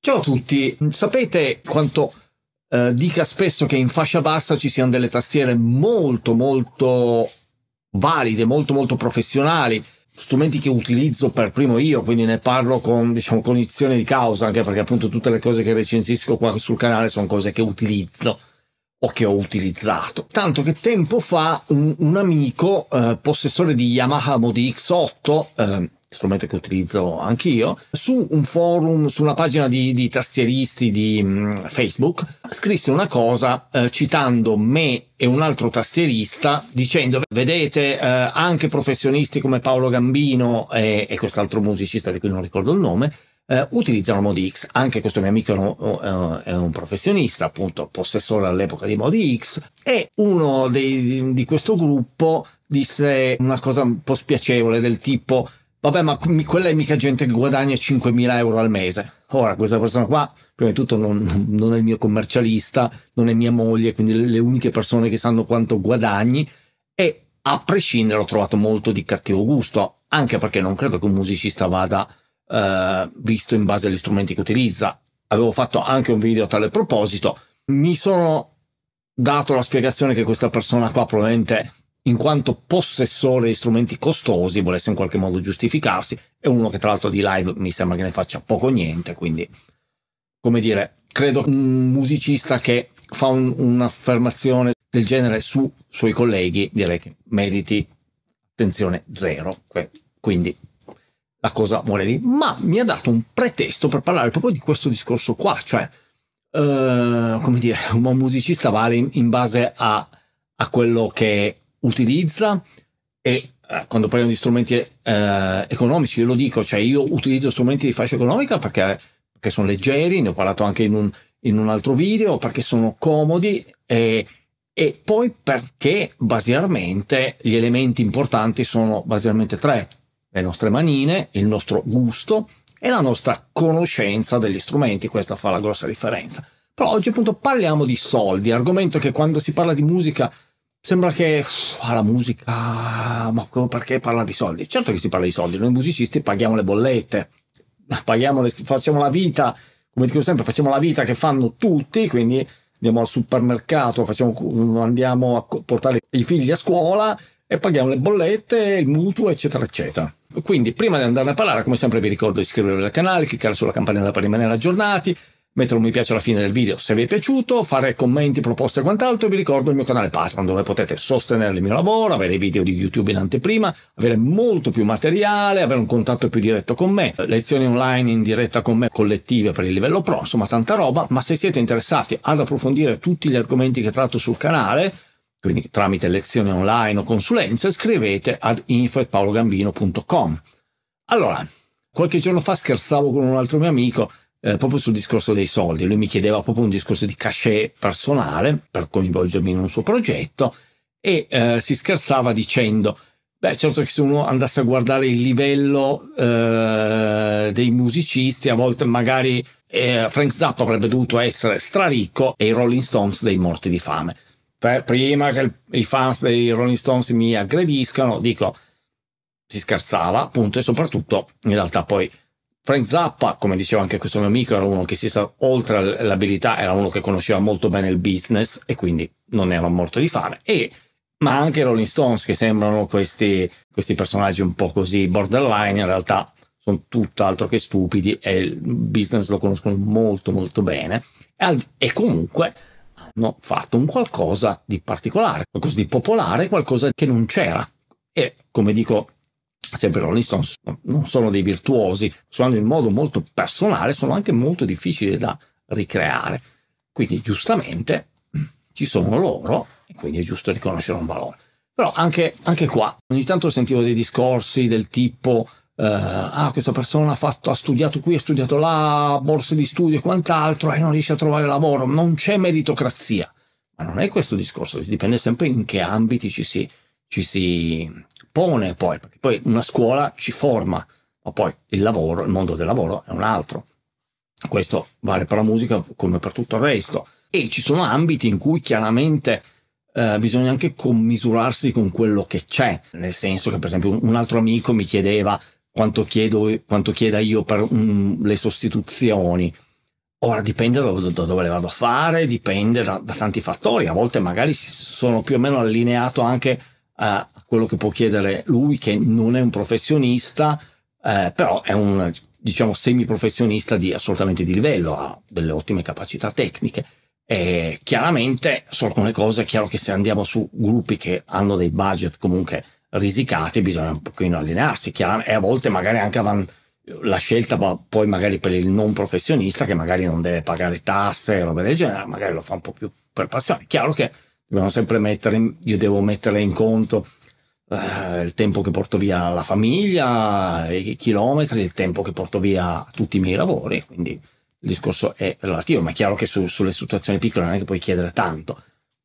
Ciao a tutti, sapete quanto eh, dica spesso che in fascia bassa ci siano delle tastiere molto molto valide, molto molto professionali, strumenti che utilizzo per primo io, quindi ne parlo con diciamo cognizione di causa, anche perché appunto tutte le cose che recensisco qua sul canale sono cose che utilizzo o che ho utilizzato. Tanto che tempo fa un, un amico eh, possessore di Yamaha Modi X8 eh, strumento che utilizzo anch'io, su un forum, su una pagina di, di tastieristi di mh, mm, Facebook, scrisse una cosa eh, citando me e un altro tastierista dicendo vedete eh, anche professionisti come Paolo Gambino e, e quest'altro musicista di cui non ricordo il nome, Uh, utilizzano X, Anche questo mio amico no, uh, è un professionista, appunto, possessore all'epoca di Modi X E uno dei, di questo gruppo disse una cosa un po' spiacevole del tipo Vabbè, ma quella è mica gente che guadagna 5.000 euro al mese. Ora, questa persona qua, prima di tutto, non, non, è il mio commercialista, non è mia moglie, quindi le, le uniche persone che sanno quanto guadagni. E a prescindere ho trovato molto di cattivo gusto, anche perché non credo che un musicista vada eh, visto in base agli strumenti che utilizza. Avevo fatto anche un video a tale proposito. Mi sono dato la spiegazione che questa persona qua probabilmente in quanto possessore di strumenti costosi, volesse in qualche modo giustificarsi, è uno che tra l'altro di live mi sembra che ne faccia poco o niente, quindi come dire, credo un musicista che fa un, un'affermazione del genere su suoi colleghi, direi che meriti attenzione zero, quindi la cosa muore lì, ma mi ha dato un pretesto per parlare proprio di questo discorso qua, cioè eh, come dire, un musicista vale in, in base a, a quello che utilizza e eh, quando parliamo di strumenti eh, economici, lo dico, cioè io utilizzo strumenti di fascia economica perché, perché sono leggeri, ne ho parlato anche in un, in un altro video, perché sono comodi e, e, poi perché basilarmente gli elementi importanti sono basilarmente tre, le nostre manine, il nostro gusto e la nostra conoscenza degli strumenti, questa fa la grossa differenza. Però oggi appunto parliamo di soldi, argomento che quando si parla di musica Sembra che uff, ah, la musica, ma perché parla di soldi? Certo che si parla di soldi, noi musicisti paghiamo le bollette, paghiamo le, facciamo la vita, come dico sempre, facciamo la vita che fanno tutti, quindi andiamo al supermercato, facciamo, andiamo a portare i figli a scuola e paghiamo le bollette, il mutuo, eccetera, eccetera. Quindi prima di andare a parlare, come sempre vi ricordo di iscrivervi al canale, cliccare sulla campanella per rimanere aggiornati, mettere un mi piace alla fine del video se vi è piaciuto, fare commenti, proposte e quant'altro. Vi ricordo il mio canale Patreon dove potete sostenere il mio lavoro, avere i video di YouTube in anteprima, avere molto più materiale, avere un contatto più diretto con me, lezioni online in diretta con me, collettive per il livello pro, insomma tanta roba. Ma se siete interessati ad approfondire tutti gli argomenti che tratto sul canale, quindi tramite lezioni online o consulenze, scrivete ad info.paologambino.com. Allora, qualche giorno fa scherzavo con un altro mio amico eh, proprio sul discorso dei soldi. Lui mi chiedeva proprio un discorso di cachet personale per coinvolgermi in un suo progetto e eh, si scherzava dicendo: Beh, certo che se uno andasse a guardare il livello eh, dei musicisti, a volte magari eh, Frank Zappa avrebbe dovuto essere straricco e i Rolling Stones dei morti di fame. prima che il, i fans dei Rolling Stones mi aggrediscano, dico. Si scherzava, appunto, e soprattutto in realtà poi Frank Zappa, come diceva anche questo mio amico, era uno che si sa, oltre all'abilità, era uno che conosceva molto bene il business e quindi non era morto di fare. E, ma anche Rolling Stones, che sembrano questi, questi personaggi un po' così borderline, in realtà sono tutt'altro che stupidi e il business lo conoscono molto molto bene. e, e comunque hanno fatto un qualcosa di particolare, qualcosa di popolare, qualcosa che non c'era. E come dico sempre Rolling Stones, non sono dei virtuosi, suonano in modo molto personale, sono anche molto difficili da ricreare. Quindi giustamente mm, ci sono loro e quindi è giusto riconoscere un valore. Però anche, anche qua, ogni tanto sentivo dei discorsi del tipo eh, ah questa persona ha, fatto, ha studiato qui, ha studiato là, borse di studio e quant'altro e non riesce a trovare lavoro, non c'è meritocrazia. Ma non è questo il discorso, dipende sempre in che ambiti ci si, ci si impone poi, perché poi una scuola ci forma, ma poi il lavoro, il mondo del lavoro è un altro. Questo vale per la musica come per tutto il resto. E ci sono ambiti in cui chiaramente eh, bisogna anche commisurarsi con quello che c'è, nel senso che per esempio un altro amico mi chiedeva quanto, chiedo, quanto chieda io per um, le sostituzioni. Ora dipende da, da, dove le vado a fare, dipende da, da, tanti fattori, a volte magari sono più o meno allineato anche a, eh, quello che può chiedere lui, che non è un professionista, eh, però è un diciamo semiprofessionista di assolutamente di livello, ha delle ottime capacità tecniche. E chiaramente su alcune cose è chiaro che se andiamo su gruppi che hanno dei budget comunque risicati bisogna un pochino allenarsi e a volte magari anche avan- la scelta va poi magari per il non professionista che magari non deve pagare tasse e roba del genere, magari lo fa un po' più per passione. Chiaro che dobbiamo sempre mettere, io devo mettere in conto eh, il tempo che porto via la famiglia, i chilometri, il tempo che porto via tutti i miei lavori, quindi il discorso è relativo, ma è chiaro che su, sulle situazioni piccole non è che puoi chiedere tanto,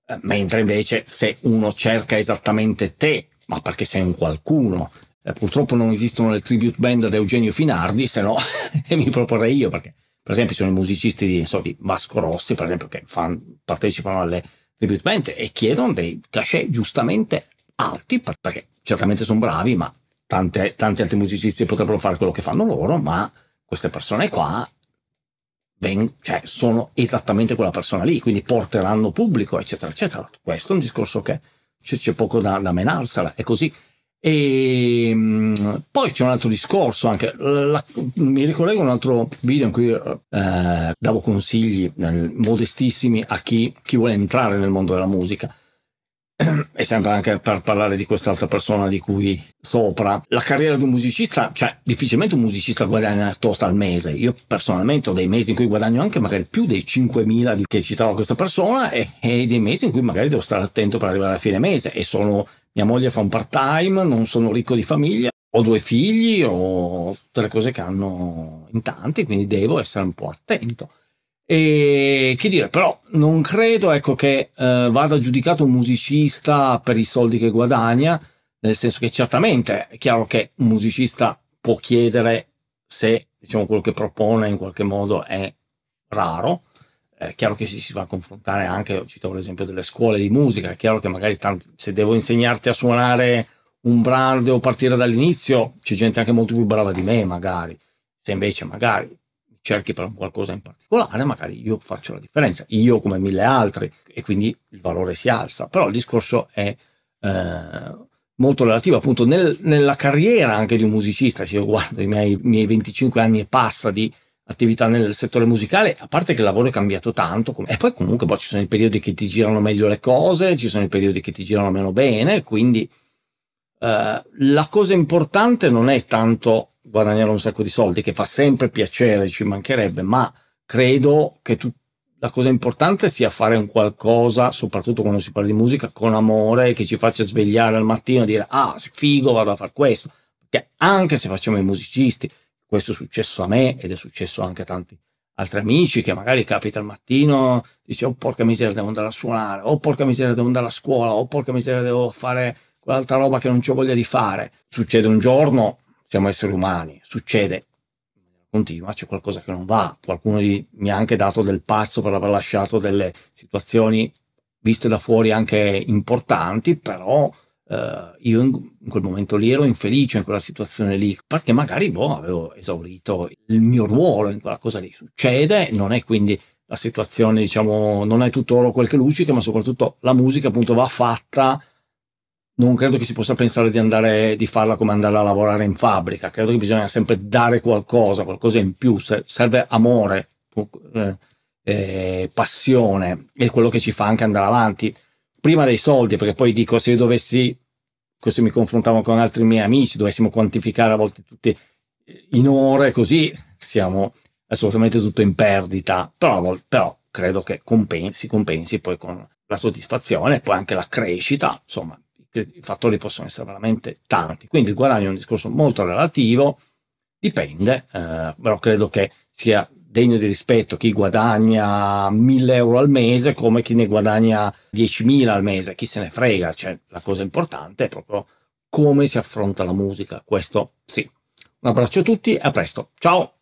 eh, mentre invece se uno cerca esattamente te, ma perché sei un qualcuno, eh, purtroppo non esistono le tribute band ad Eugenio Finardi, se no mi proporrei io perché per esempio sono i musicisti di, so, di Vasco Rossi, per esempio, che fan, partecipano alle tribute band e chiedono dei cachet giustamente alti, perché certamente sono bravi, ma tante, tanti altri musicisti potrebbero fare quello che fanno loro, ma queste persone qua ben, cioè, sono esattamente quella persona lì, quindi porteranno pubblico, eccetera, eccetera. Questo è un discorso che c'è, c'è poco da, da, menarsela, è così. E ehm, poi c'è un altro discorso anche, la, mi ricollego a un altro video in cui eh, davo consigli eh, modestissimi a chi, chi vuole entrare nel mondo della musica e sempre anche per parlare di quest'altra persona di cui sopra, la carriera di un musicista, cioè difficilmente un musicista guadagna tot al mese. Io personalmente ho dei mesi in cui guadagno anche magari più dei 5.000 che citava questa persona e, e dei mesi in cui magari devo stare attento per arrivare a fine mese e sono mia moglie fa un part time, non sono ricco di famiglia, ho due figli, ho tutte le cose che hanno in tanti, quindi devo essere un po' attento. E che dire, però non credo ecco, che eh, vada giudicato un musicista per i soldi che guadagna, nel senso che certamente è chiaro che un musicista può chiedere se diciamo, quello che propone in qualche modo è raro. È chiaro che si, si va a confrontare anche, citavo l'esempio delle scuole di musica, è chiaro che magari tanto, se devo insegnarti a suonare un brano, devo partire dall'inizio, c'è gente anche molto più brava di me magari, se invece magari cerchi per qualcosa in particolare, magari io faccio la differenza, io come mille altri, e quindi il valore si alza. Però il discorso è eh, molto relativo appunto nel, nella carriera anche di un musicista, se io guardo i miei, miei 25 anni e passa di attività nel settore musicale, a parte che il lavoro è cambiato tanto, e poi comunque poi boh, ci sono i periodi che ti girano meglio le cose, ci sono i periodi che ti girano meno bene, quindi eh, la cosa importante non è tanto guadagnare un sacco di soldi, che fa sempre piacere, ci mancherebbe, ma credo che tu, la cosa importante sia fare un qualcosa, soprattutto quando si parla di musica, con amore, che ci faccia svegliare al mattino e dire, ah, figo, vado a fare questo. Perché anche se facciamo i musicisti, questo è successo a me ed è successo anche a tanti altri amici che magari capita al mattino dice oh porca miseria devo andare a suonare oh porca miseria devo andare a scuola oh porca miseria devo fare quell'altra roba che non ho voglia di fare succede un giorno siamo esseri umani, succede continua, c'è qualcosa che non va, qualcuno mi ha anche dato del pazzo per aver lasciato delle situazioni viste da fuori anche importanti, però eh, io in, quel momento lì ero infelice in quella situazione lì, perché magari boh, avevo esaurito il mio ruolo in quella cosa lì, succede, non è quindi la situazione, diciamo, non è tutto oro quel che luccica, ma soprattutto la musica appunto va fatta non credo che si possa pensare di, andare, di farla come andare a lavorare in fabbrica, credo che bisogna sempre dare qualcosa, qualcosa in più, serve amore, eh, eh, passione, è quello che ci fa anche andare avanti, prima dei soldi, perché poi dico se io dovessi, questo mi confrontavo con altri miei amici, dovessimo quantificare a volte tutti in ore così, siamo assolutamente tutto in perdita, però, però credo che compensi, compensi poi con la soddisfazione e poi anche la crescita, insomma i fattori possono essere veramente tanti. Quindi il guadagno è un discorso molto relativo, dipende, eh, però credo che sia degno di rispetto chi guadagna 1000 euro al mese come chi ne guadagna 10.000 al mese, chi se ne frega, cioè la cosa importante è proprio come si affronta la musica, questo sì. Un abbraccio a tutti e a presto, ciao!